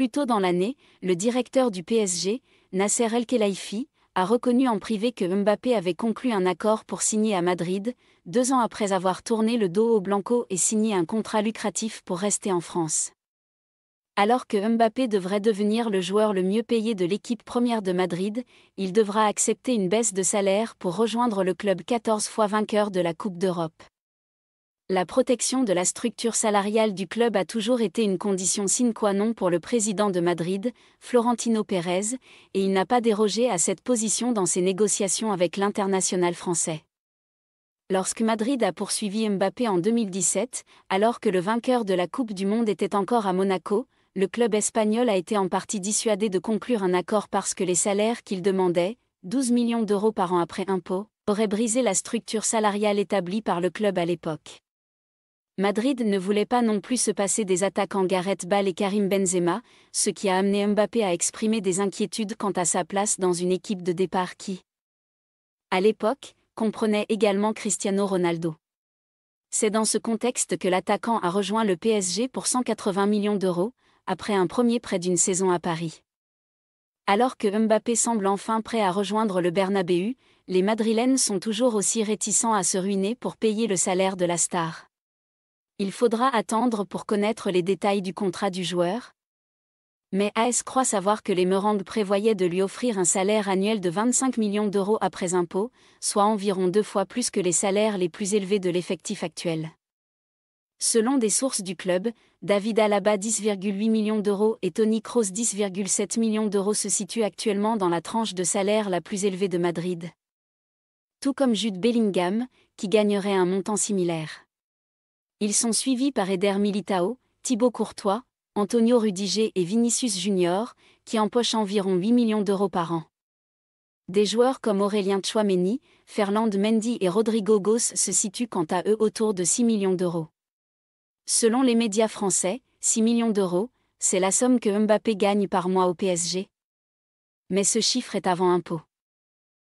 Plus tôt dans l'année, le directeur du PSG, Nasser El Khelaifi, a reconnu en privé que Mbappé avait conclu un accord pour signer à Madrid, deux ans après avoir tourné le dos au Blanco et signé un contrat lucratif pour rester en France. Alors que Mbappé devrait devenir le joueur le mieux payé de l'équipe première de Madrid, il devra accepter une baisse de salaire pour rejoindre le club 14 fois vainqueur de la Coupe d'Europe la protection de la structure salariale du club a toujours été une condition sine qua non pour le président de Madrid, Florentino Pérez, et il n'a pas dérogé à cette position dans ses négociations avec l'international français. Lorsque Madrid a poursuivi Mbappé en 2017, alors que le vainqueur de la Coupe du Monde était encore à Monaco, le club espagnol a été en partie dissuadé de conclure un accord parce que les salaires qu'il demandait, 12 millions d'euros par an après impôts, auraient brisé la structure salariale établie par le club à l'époque. Madrid ne voulait pas non plus se passer des attaquants Gareth Bale et Karim Benzema, ce qui a amené Mbappé à exprimer des inquiétudes quant à sa place dans une équipe de départ qui, à l'époque, comprenait également Cristiano Ronaldo. C'est dans ce contexte que l'attaquant a rejoint le PSG pour 180 millions d'euros, après un premier prêt d'une saison à Paris. Alors que Mbappé semble enfin prêt à rejoindre le Bernabéu, les Madrilènes sont toujours aussi réticents à se ruiner pour payer le salaire de la star. Il faudra attendre pour connaître les détails du contrat du joueur. Mais AS croit savoir que les merengues prévoyaient de lui offrir un salaire annuel de 25 millions d'euros après impôts, soit environ deux fois plus que les salaires les plus élevés de l'effectif actuel. Selon des sources du club, David Alaba 10,8 millions d'euros et Tony Kroos 10,7 millions d'euros se situent actuellement dans la tranche de salaire la plus élevée de Madrid. Tout comme Jude Bellingham, qui gagnerait un montant similaire. Ils sont suivis par Eder Militao, Thibaut Courtois, Antonio Rudiger et Vinicius Junior, qui empochent environ 8 millions d'euros par an. Des joueurs comme Aurélien Chouameni, Fernande Mendy et Rodrigo Goss se situent quant à eux autour de 6 millions d'euros. Selon les médias français, 6 millions d'euros, c'est la somme que Mbappé gagne par mois au PSG. Mais ce chiffre est avant impôt.